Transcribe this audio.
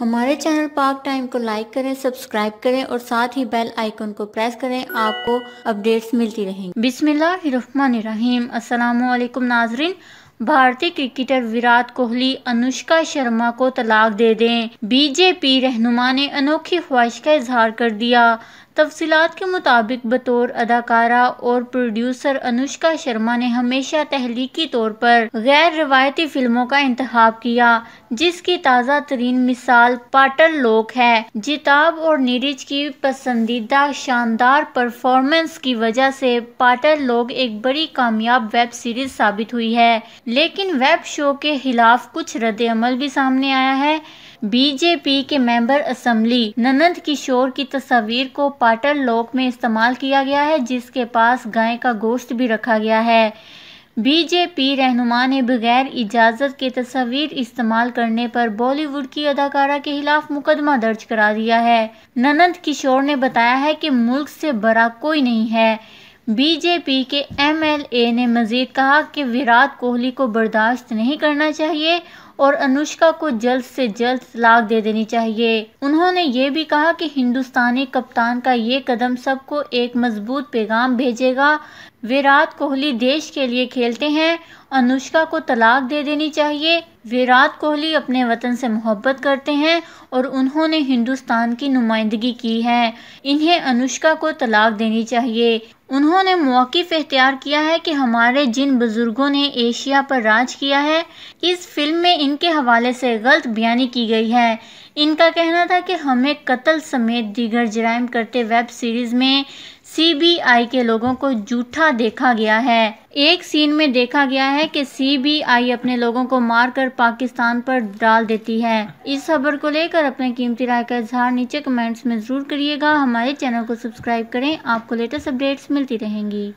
हमारे चैनल पाक टाइम को लाइक करें सब्सक्राइब करें और साथ ही बेल आइकन को प्रेस करें आपको अपडेट्स मिलती रहेंगी बिस्मिल्लाहिर्रहमानिर्रहीम अस्सलाम वालेकुम नाजरीन भारतीय क्रिकेटर विराट कोहली अनुष्का शर्मा को तलाक दे दें बीजेपी रहनुमा ने अनोखी ख्वाहिश का इजहार कर दिया तफसीत के मुताबिक बतौर अदाकारा और प्रोड्यूसर अनुष्का शर्मा ने हमेशा तहलीकी तौर पर गैर रवायती फिल्मों का इंतब किया जिसकी ताज़ा तरीन मिसाल पाटल लोक है जिताब और नीरज की पसंदीदा शानदार परफॉर्मेंस की वजह से पाटल लोक एक बड़ी कामयाब वेब सीरीज साबित हुई है लेकिन वेब शो के खिलाफ कुछ रद्द अमल भी सामने आया है बीजेपी के मेंबर असम्बली ननंद किशोर की तस्वीर को पाटल लोक में इस्तेमाल किया गया है जिसके पास गाय का गोश्त भी रखा गया है बीजेपी रहनुमा ने बगैर इजाज़त के तस्वीर इस्तेमाल करने पर बॉलीवुड की अदाकारा के खिलाफ मुकदमा दर्ज करा दिया है ननंद किशोर ने बताया है कि मुल्क से बड़ा कोई नहीं है बीजेपी के एमएलए ने मजीद कहा कि विराट कोहली को बर्दाश्त नहीं करना चाहिए और अनुष्का को जल्द से जल्द तलाक दे देनी चाहिए उन्होंने ये भी कहा कि हिंदुस्तानी कप्तान का ये कदम सबको एक मजबूत पैगाम भेजेगा विराट कोहली देश के लिए खेलते हैं अनुष्का को तलाक दे देनी चाहिए विराट कोहली अपने वतन से मोहब्बत करते हैं और उन्होंने हिंदुस्तान की नुमाइंदगी की है इन्हें अनुष्का को तलाक देनी चाहिए उन्होंने मौकफ अख्तियार किया है कि हमारे जिन बुज़ुर्गों ने एशिया पर राज किया है इस फिल्म में इनके हवाले से गलत बयानी की गई है इनका कहना था कि हमें कत्ल समेत दीगर जराइम करते वेब सीरीज़ में सीबीआई के लोगों को जूठा देखा गया है एक सीन में देखा गया है कि सीबीआई अपने लोगों को मारकर पाकिस्तान पर डाल देती है इस खबर को लेकर अपने कीमती राय का इजहार नीचे कमेंट्स में ज़रूर करिएगा हमारे चैनल को सब्सक्राइब करें आपको लेटेस्ट अपडेट्स मिलती रहेंगी